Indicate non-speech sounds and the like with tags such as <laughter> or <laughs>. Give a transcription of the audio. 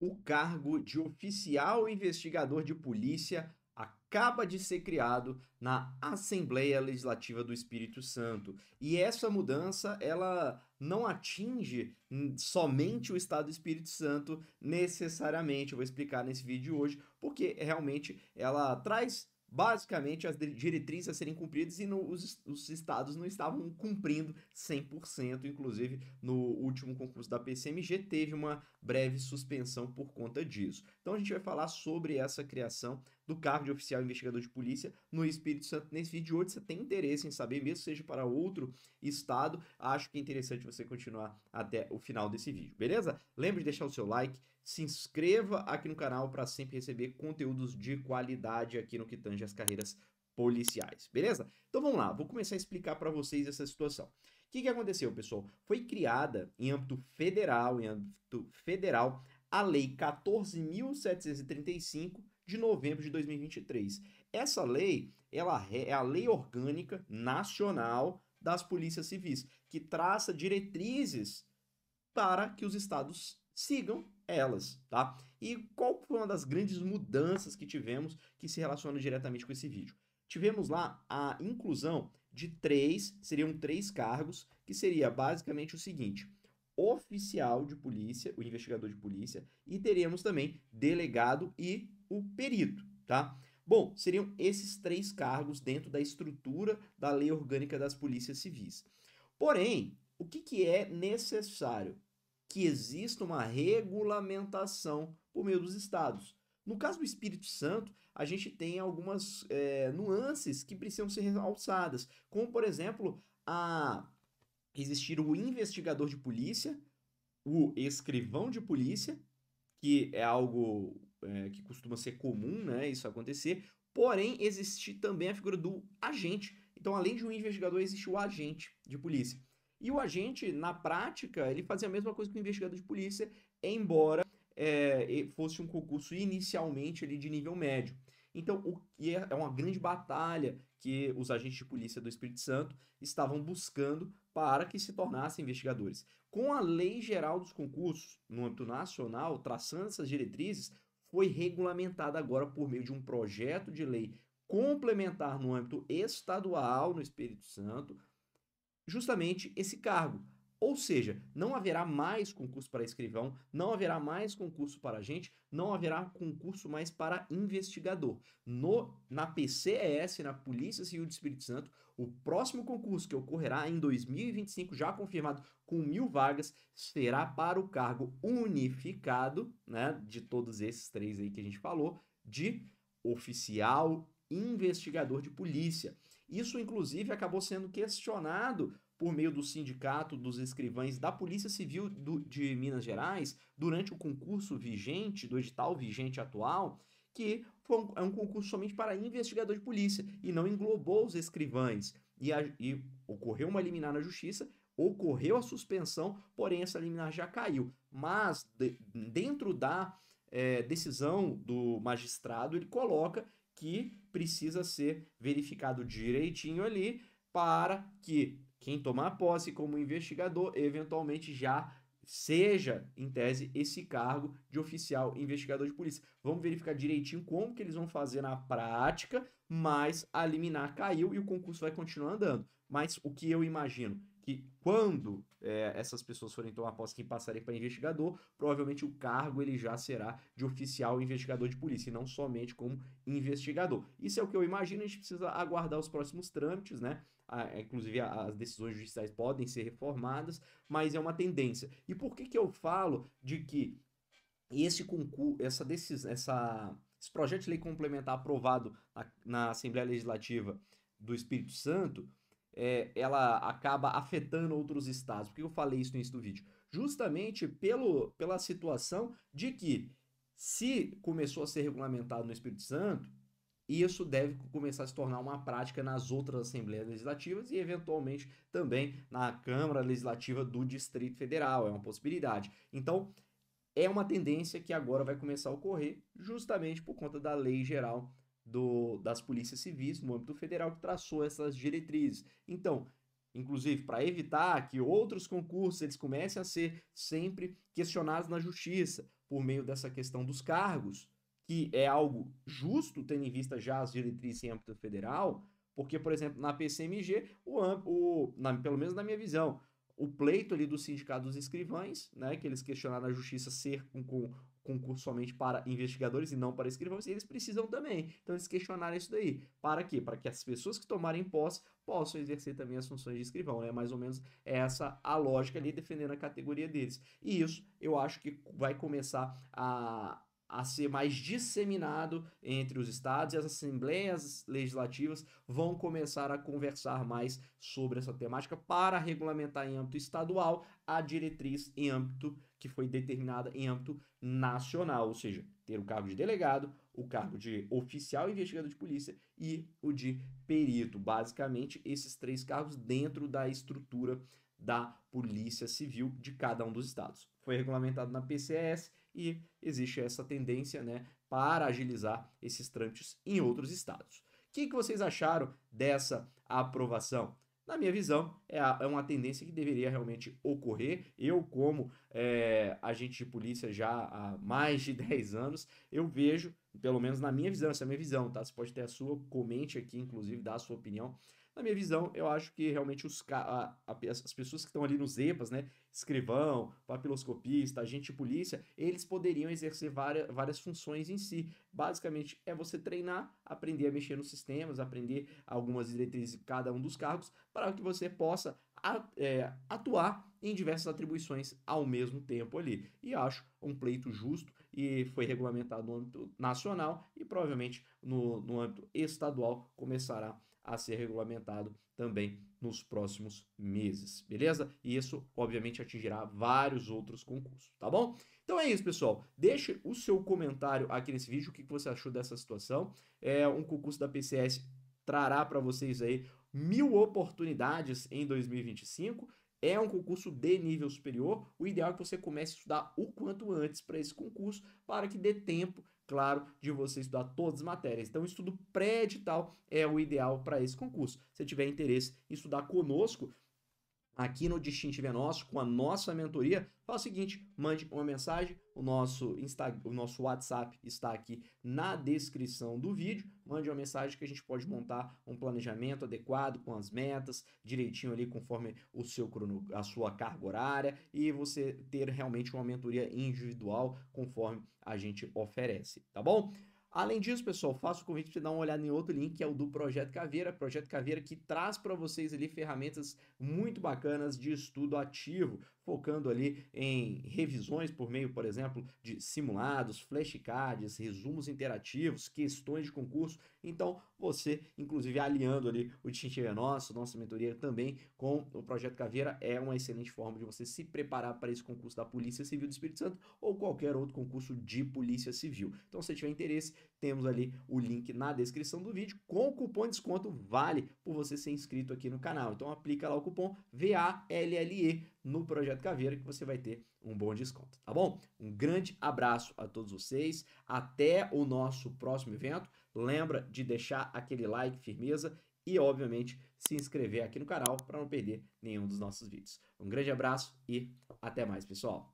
o cargo de oficial investigador de polícia acaba de ser criado na Assembleia Legislativa do Espírito Santo. E essa mudança, ela não atinge hum, somente o estado do Espírito Santo necessariamente. Eu vou explicar nesse vídeo hoje, porque realmente ela traz basicamente as diretrizes a serem cumpridas e no, os, os, estados não estavam cumprindo 100%, inclusive no último concurso da PCMG teve uma breve suspensão por conta disso. Então a gente vai falar sobre essa criação do cargo de oficial investigador de polícia no Espírito Santo nesse vídeo de hoje. Você tem interesse em saber, mesmo seja para outro estado, acho que é interessante você continuar até o final desse vídeo, beleza? Lembre de deixar o seu like, se inscreva aqui no canal para sempre receber conteúdos de qualidade aqui no que tange as carreiras policiais, beleza? Então vamos lá, vou começar a explicar para vocês essa situação. O que, que aconteceu, pessoal? Foi criada em âmbito federal, em âmbito federal, a Lei 14.735 de novembro de 2023. Essa lei, ela é a lei orgânica nacional das polícias civis, que traça diretrizes para que os estados sigam elas, tá? E qual foi uma das grandes mudanças que tivemos que se relaciona diretamente com esse vídeo? Tivemos lá a inclusão de três, seriam três cargos, que seria basicamente o seguinte: oficial de polícia, o investigador de polícia, e teríamos também delegado e o perito, tá? Bom, seriam esses três cargos dentro da estrutura da lei orgânica das polícias civis. Porém, o que, que é necessário? que exista uma regulamentação por meio dos estados. No caso do Espírito Santo, a gente tem algumas é, nuances que precisam ser realçadas, como, por exemplo, a existir o investigador de polícia, o escrivão de polícia, que é algo é, que costuma ser comum né, isso acontecer, porém existe também a figura do agente. Então, além de um investigador, existe o agente de polícia. E o agente, na prática, ele fazia a mesma coisa que o investigador de polícia, embora é, fosse um concurso inicialmente ali de nível médio. Então, o que é, é uma grande batalha que os agentes de polícia do Espírito Santo estavam buscando para que se tornassem investigadores. Com a Lei Geral dos Concursos, no âmbito nacional, traçando essas diretrizes, foi regulamentada agora por meio de um projeto de lei complementar no âmbito estadual no Espírito Santo, justamente esse cargo. Ou seja, não haverá mais concurso para escrivão, não haverá mais concurso para agente, não haverá concurso mais para investigador. No, na PCES, na Polícia Civil de Espírito Santo, o próximo concurso que ocorrerá em 2025, já confirmado com mil vagas, será para o cargo unificado, né, de todos esses três aí que a gente falou, de oficial investigador de polícia. Isso, inclusive, acabou sendo questionado por meio do Sindicato dos Escrivães da Polícia Civil do, de Minas Gerais, durante o concurso vigente, do edital vigente atual, que um, é um concurso somente para investigador de polícia e não englobou os escrivães. E, a, e ocorreu uma liminar na justiça, ocorreu a suspensão, porém essa liminar já caiu. Mas, de, dentro da é, decisão do magistrado, ele coloca que precisa ser verificado direitinho ali para que quem tomar posse como investigador eventualmente já seja, em tese, esse cargo de oficial investigador de polícia. Vamos verificar direitinho como que eles vão fazer na prática, mas a liminar caiu e o concurso vai continuar andando. Mas o que eu imagino? que quando é, essas pessoas forem tomar posse, que passarem para investigador, provavelmente o cargo ele já será de oficial investigador de polícia, e não somente como investigador. Isso é o que eu imagino, a gente precisa aguardar os próximos trâmites, né? inclusive, as decisões judiciais podem ser reformadas, mas é uma tendência. E por que, que eu falo de que esse concurso, essa decisão, essa, esse projeto de lei complementar aprovado na, na Assembleia Legislativa do Espírito Santo é, ela acaba afetando outros estados. Por que eu falei isso no início do vídeo? Justamente pelo, pela situação de que se começou a ser regulamentado no Espírito Santo, isso deve começar a se tornar uma prática nas outras assembleias legislativas e, eventualmente, também na Câmara Legislativa do Distrito Federal. É uma possibilidade. Então, é uma tendência que agora vai começar a ocorrer justamente por conta da lei geral do, das polícias civis no âmbito federal que traçou essas diretrizes. Então, inclusive para evitar que outros concursos eles comecem a ser sempre questionados na justiça por meio dessa questão dos cargos, que é algo justo tendo em vista já as diretrizes em âmbito federal, porque por exemplo na PCMG o, o na, pelo menos na minha visão o pleito ali do sindicato dos escrivães, né, que eles questionaram a justiça ser um concurso somente para investigadores e não para escrivães, e eles precisam também. Então eles questionaram isso daí. Para quê? Para que as pessoas que tomarem posse possam exercer também as funções de escrivão, né? Mais ou menos é essa a lógica ali defendendo a categoria deles. E isso eu acho que vai começar a a ser mais disseminado entre os estados e as assembleias legislativas vão começar a conversar mais sobre essa temática para regulamentar em âmbito estadual a diretriz em âmbito que foi determinada em âmbito nacional, ou seja, ter o cargo de delegado, o cargo de oficial investigador de polícia e o de perito, basicamente esses três cargos dentro da estrutura da Polícia Civil de cada um dos estados. Foi regulamentado na PCS e existe essa tendência né, para agilizar esses trâmites em outros estados. O que, que vocês acharam dessa aprovação? Na minha visão, é, é uma tendência que deveria realmente ocorrer. Eu, como é, agente de polícia já há mais de 10 <laughs> anos, eu vejo, pelo menos na minha visão, essa é a minha visão, tá? Você pode ter a sua, comente aqui, inclusive, dá a sua opinião. Na minha visão, eu acho que realmente os, a, a, as pessoas que estão ali nos EPAs, né, escrivão, papiloscopista, agente de polícia, eles poderiam exercer várias, várias funções em si. Basicamente, é você treinar, aprender a mexer nos sistemas, aprender algumas diretrizes de cada um dos cargos, para que você possa é, atuar em diversas atribuições ao mesmo tempo ali. E acho um pleito justo e foi regulamentado no âmbito nacional e provavelmente no, no âmbito estadual começará a ser regulamentado também nos próximos meses, beleza? E isso, obviamente, atingirá vários outros concursos, tá bom? Então é isso, pessoal. Deixe o seu comentário aqui nesse vídeo, o que você achou dessa situação. É um concurso da PCS trará para vocês aí mil oportunidades em 2025 é um concurso de nível superior, o ideal é que você comece a estudar o quanto antes para esse concurso, para que dê tempo, claro, de você estudar todas as matérias. Então, estudo pré-edital é o ideal para esse concurso. Se tiver interesse em estudar conosco, aqui no Distintivo é Nosso, com a nossa mentoria, faz o seguinte, mande uma mensagem, o nosso, Insta, o nosso WhatsApp está aqui na descrição do vídeo, mande uma mensagem que a gente pode montar um planejamento adequado com as metas, direitinho ali conforme o seu crono, a sua carga horária e você ter realmente uma mentoria individual conforme a gente oferece, tá bom? Além disso, pessoal, faço o convite para dar uma olhada em outro link, que é o do Projeto Caveira. Projeto Caveira que traz para vocês ali ferramentas muito bacanas de estudo ativo, focando ali em revisões por meio, por exemplo, de simulados, flashcards, resumos interativos, questões de concurso então, você, inclusive, alinhando ali o Distintivo é Nosso, nossa mentoria também com o Projeto Caveira, é uma excelente forma de você se preparar para esse concurso da Polícia Civil do Espírito Santo ou qualquer outro concurso de Polícia Civil. Então, se tiver interesse, temos ali o link na descrição do vídeo com o cupom de desconto vale por você ser inscrito aqui no canal. Então, aplica lá o cupom VALLE no Projeto Caveira que você vai ter um bom desconto, tá bom? Um grande abraço a todos vocês, até o nosso próximo evento. Lembra de deixar aquele like, firmeza, e obviamente se inscrever aqui no canal para não perder nenhum dos nossos vídeos. Um grande abraço e até mais, pessoal.